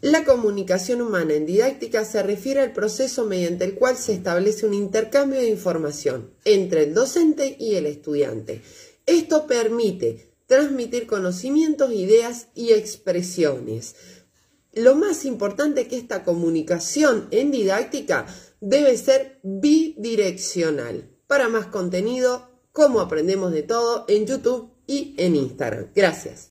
La comunicación humana en didáctica se refiere al proceso mediante el cual se establece un intercambio de información entre el docente y el estudiante. Esto permite transmitir conocimientos, ideas y expresiones. Lo más importante es que esta comunicación en didáctica debe ser bidireccional. Para más contenido, cómo aprendemos de todo en YouTube y en Instagram. Gracias.